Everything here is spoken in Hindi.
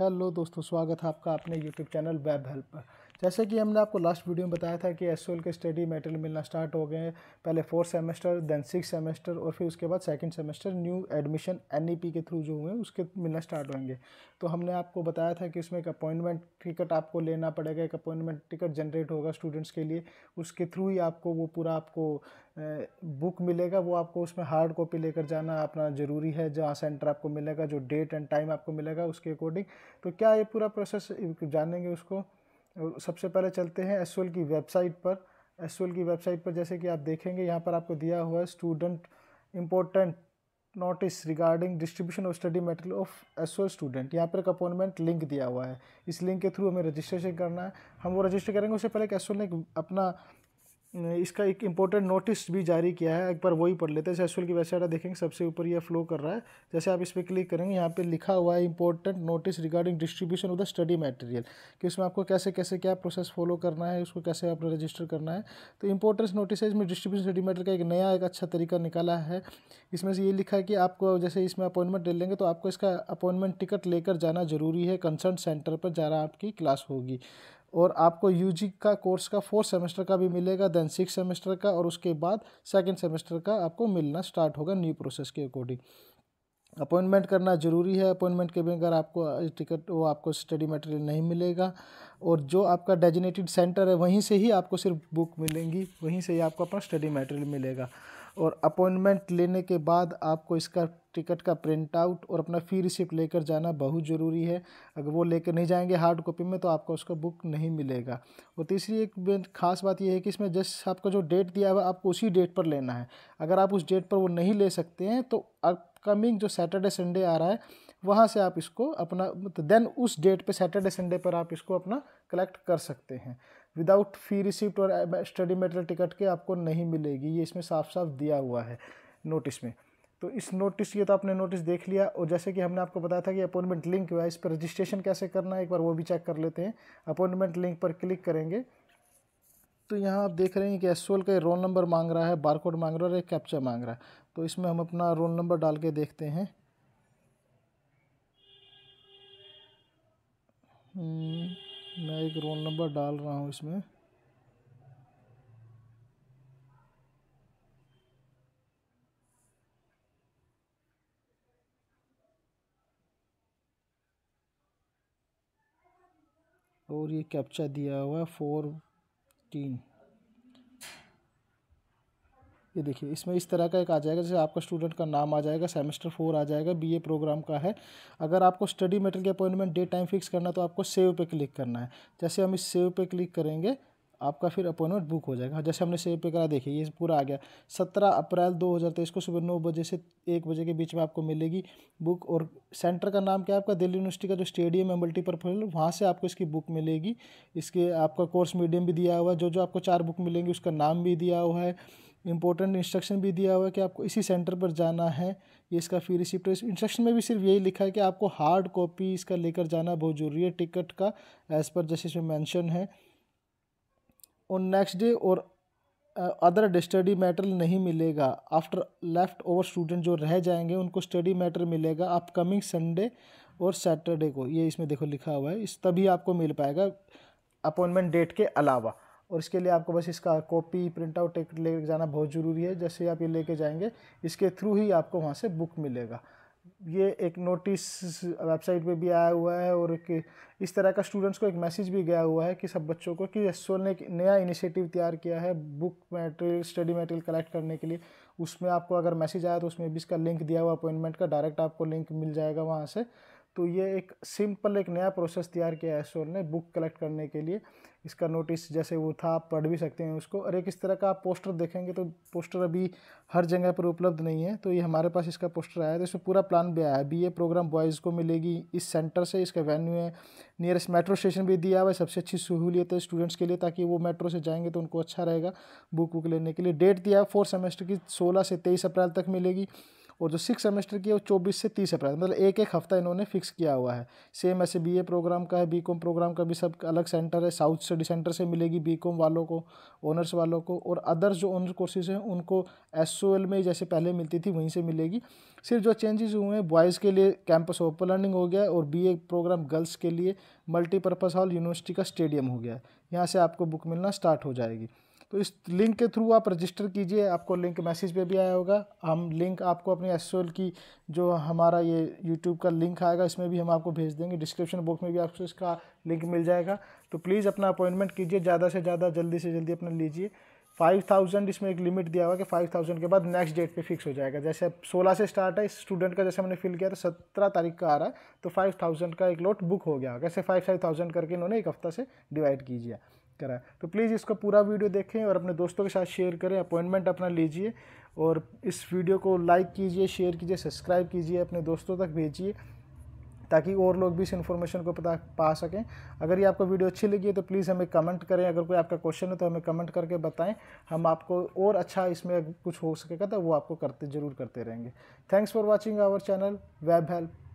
हेलो दोस्तों स्वागत है आपका अपने यूट्यूब चैनल वेब हेल्प पर जैसे कि हमने आपको लास्ट वीडियो में बताया था कि एस के स्टडी मटेरियल मिलना स्टार्ट हो गए हैं पहले fourth semester then six semester और फिर उसके बाद सेकंड सेमेस्टर न्यू एडमिशन एन के थ्रू जो हुए उसके मिलना स्टार्ट होंगे तो हमने आपको बताया था कि इसमें एक अपॉइंटमेंट टिकट आपको लेना पड़ेगा एक अपॉइंटमेंट टिकट जनरेट होगा स्टूडेंट्स के लिए उसके थ्रू ही आपको वो पूरा आपको बुक मिलेगा वो आपको उसमें हार्ड कॉपी लेकर जाना अपना ज़रूरी है जहाँ सेंटर आपको मिलेगा जो डेट एंड टाइम आपको मिलेगा उसके अकॉर्डिंग तो क्या ये पूरा प्रोसेस जानेंगे उसको सबसे पहले चलते हैं एस की वेबसाइट पर एस की वेबसाइट पर जैसे कि आप देखेंगे यहाँ पर आपको दिया हुआ है student important notice regarding distribution of study material of S student यहाँ पर एक अपॉइंटमेंट लिंक दिया हुआ है इस लिंक के थ्रू हमें रजिस्ट्रेशन करना है हम वो रजिस्टर करेंगे उससे पहले एक एस ने अपना इसका एक इम्पोर्टेंट नोटिस भी जारी किया है एक बार वही पढ़ लेते हैं सेसुअल की वेबसाइट आप देखेंगे सबसे ऊपर ये फ्लो कर रहा है जैसे आप इस पर क्लिक करेंगे यहाँ पे लिखा हुआ है important notice regarding distribution of the study material कि उसमें आपको कैसे कैसे क्या प्रोसेस फॉलो करना है उसको कैसे आपने रजिस्टर करना है तो इंपॉर्टेंस नोटिस है इसमें डिस्ट्रीब्यूशन स्टडी मेटेरियल का एक नया एक अच्छा तरीका निकाला है इसमें से ये लिखा है कि आपको जैसे इसमें अपॉइंटमेंट ले लेंगे तो आपको इसका अपॉइंटमेंट टिकट लेकर जाना जरूरी है कंसर्न सेंटर पर जाना आपकी क्लास होगी और आपको यू का कोर्स का फोर्थ सेमेस्टर का भी मिलेगा देन सिक्स सेमेस्टर का और उसके बाद सेकेंड सेमेस्टर का आपको मिलना स्टार्ट होगा न्यू प्रोसेस के अकॉर्डिंग अपॉइंटमेंट करना ज़रूरी है अपॉइंटमेंट के बगैर आपको टिकट वो आपको स्टडी मटेरियल नहीं मिलेगा और जो आपका डेजिनेटेड सेंटर है वहीं से ही आपको सिर्फ बुक मिलेंगी वहीं से ही आपको अपना स्टडी मटेरियल मिलेगा और अपॉइंटमेंट लेने के बाद आपको इसका टिकट का प्रिंट आउट और अपना फ़ी रिसिप्ट लेकर जाना बहुत ज़रूरी है अगर वो लेकर नहीं जाएंगे हार्ड कॉपी में तो आपको उसका बुक नहीं मिलेगा और तीसरी एक खास बात यह है कि इसमें जस्ट आपका जो डेट दिया हुआ आपको उसी डेट पर लेना है अगर आप उस डेट पर वो नहीं ले सकते हैं तो अपकमिंग जो सैटरडे संडे आ रहा है वहाँ से आप इसको अपना देन मतलब उस डेट पे सैटरडे संडे पर आप इसको अपना कलेक्ट कर सकते हैं विदाउट फी रिसिप्ट और स्टडी मेटेरियल टिकट के आपको नहीं मिलेगी ये इसमें साफ साफ दिया हुआ है नोटिस में तो इस नोटिस ये तो आपने नोटिस देख लिया और जैसे कि हमने आपको बताया था कि अपॉइंटमेंट लिंक हुआ है इस पर रजिस्ट्रेशन कैसे करना है एक बार वो भी चेक कर लेते हैं अपॉइंटमेंट लिंक पर क्लिक करेंगे तो यहाँ आप देख रहे हैं कि एस का रोल नंबर मांग रहा है बारकोड मांग रहा है और एक कैप्चा मांग रहा है तो इसमें हम अपना रोल नंबर डाल के देखते हैं हम्म, मैं एक रोल नंबर डाल रहा हूँ इसमें और ये कैप्चा दिया हुआ है फोर टीन ये देखिए इसमें इस तरह का एक आ जाएगा जैसे आपका स्टूडेंट का नाम आ जाएगा सेमेस्टर फोर आ जाएगा बीए प्रोग्राम का है अगर आपको स्टडी मेटर की अपॉइंटमेंट डेट टाइम फिक्स करना तो आपको सेव पे क्लिक करना है जैसे हम इस सेव पे क्लिक करेंगे आपका फिर अपॉइंटमेंट बुक हो जाएगा जैसे हमने सेव पे करा देखिए ये पूरा आ गया सत्रह अप्रैल दो हज़ार तेईस को सुबह नौ बजे से एक बजे के बीच में आपको मिलेगी बुक और सेंटर का नाम क्या है आपका दिल्ली यूनिवर्सिटी का जो स्टेडियम है मल्टीपर्पज वहाँ से आपको इसकी बुक मिलेगी इसके आपका कोर्स मीडियम भी दिया हुआ है जो जो आपको चार बुक मिलेंगी उसका नाम भी दिया हुआ है इंपॉर्टेंट इंस्ट्रक्शन भी दिया हुआ है कि आपको इसी सेंटर पर जाना है ये इसका फी रिसिप्ट इंस्ट्रक्शन में भी सिर्फ यही लिखा है कि आपको हार्ड कॉपी इसका लेकर जाना बहुत ज़रूरी है टिकट का एज़ पर जैसे इसमें मैंशन है और नेक्स्ट डे और अदर स्टडी मेटर नहीं मिलेगा आफ्टर लेफ्ट ओवर स्टूडेंट जो रह जाएंगे उनको स्टडी मैटर मिलेगा अपकमिंग संडे और सैटरडे को ये इसमें देखो लिखा हुआ है इस तभी आपको मिल पाएगा अपॉइंटमेंट डेट के अलावा और इसके लिए आपको बस इसका कॉपी प्रिंट आउट एक ले जाना बहुत ज़रूरी है जैसे आप ये लेके जाएंगे इसके थ्रू ही आपको वहाँ से बुक मिलेगा ये एक नोटिस वेबसाइट पे भी आया हुआ है और एक इस तरह का स्टूडेंट्स को एक मैसेज भी गया हुआ है कि सब बच्चों को कि एस ने एक नया इनिशिएटिव तैयार किया है book material study material collect करने के लिए उसमें आपको अगर मैसेज आया तो उसमें भी इसका लिंक दिया हुआ अपॉइंटमेंट का डायरेक्ट आपको लिंक मिल जाएगा वहाँ से तो ये एक सिंपल एक नया प्रोसेस तैयार किया है सोल ने बुक कलेक्ट करने के लिए इसका नोटिस जैसे वो था आप पढ़ भी सकते हैं उसको और एक इस तरह का आप पोस्टर देखेंगे तो पोस्टर अभी हर जगह पर उपलब्ध नहीं है तो ये हमारे पास इसका पोस्टर आया है तो इसमें पूरा प्लान भी आया है बी प्रोग्राम बॉयज़ को मिलेगी इस सेंटर से इसका वेन्यू है नियरेस्ट मेट्रो स्टेशन भी दिया हुआ है सबसे अच्छी सहूलियत है स्टूडेंट्स के लिए ताकि वो मेट्रो से जाएंगे तो उनको अच्छा रहेगा बुक वुक लेने के लिए डेट दिया है फोर्थ सेमेस्टर की सोलह से तेईस अप्रैल तक मिलेगी और जो सिक्स सेमेस्टर की है वो चौबीस से तीस अप्रैल मतलब एक एक हफ्ता इन्होंने फिक्स किया हुआ है सेम ऐसे बी प्रोग्राम का है बी प्रोग्राम का भी सब अलग सेंटर है साउथ स्टडी सेंटर से मिलेगी बी वालों को ऑनर्स वालों को और अदर्स जो ऑनर्स कोर्सेज हैं उनको एस में जैसे पहले मिलती थी वहीं से मिलेगी सिर्फ जो चेंजेस हुए हैं बॉयज़ के लिए कैंपस ओपन लर्निंग हो गया और बी प्रोग्राम गर्ल्स के लिए मल्टीपर्पज़ हॉल यूनिवर्सिटी का स्टेडियम हो गया है यहाँ से आपको बुक मिलना स्टार्ट हो जाएगी तो इस लिंक के थ्रू आप रजिस्टर कीजिए आपको लिंक मैसेज पे भी आया होगा हम लिंक आपको अपनी एस की जो हमारा ये यूट्यूब का लिंक आएगा इसमें भी हम आपको भेज देंगे डिस्क्रिप्शन बॉक्स में भी आपको इसका लिंक मिल जाएगा तो प्लीज़ अपना अपॉइंटमेंट कीजिए ज़्यादा से ज़्यादा जल्दी से जल्दी अपना लीजिए फाइव थाउजेंड इसमें एक लिमिट दिया हुआ कि फाइव थाउजेंड के बाद नेक्स्ट डेट पे फिक्स हो जाएगा जैसे सोलह से स्टार्ट है इस स्टूडेंट का जैसे हमने फिल किया था तो सत्रह तारीख का आ रहा है तो फाइव थाउजेंड का एक लोट बुक हो गया कैसे फाइव फाइव थाउजेंड करके इन्होंने एक हफ्ता से डिवाइड कीजिए कराए तो प्लीज़ इसको पूरा वीडियो देखें और अपने दोस्तों के साथ शेयर करें अपॉइंटमेंट अपना लीजिए और इस वीडियो को लाइक कीजिए शेयर कीजिए सब्सक्राइब कीजिए अपने दोस्तों तक भेजिए ताकि और लोग भी इस इन्फॉर्मेशन को पता पा सकें अगर ये आपको वीडियो अच्छी लगी है तो प्लीज़ हमें कमेंट करें अगर कोई आपका क्वेश्चन है तो हमें कमेंट करके बताएं हम आपको और अच्छा इसमें कुछ हो सकेगा तो वो आपको करते ज़रूर करते रहेंगे thanks for watching our channel web help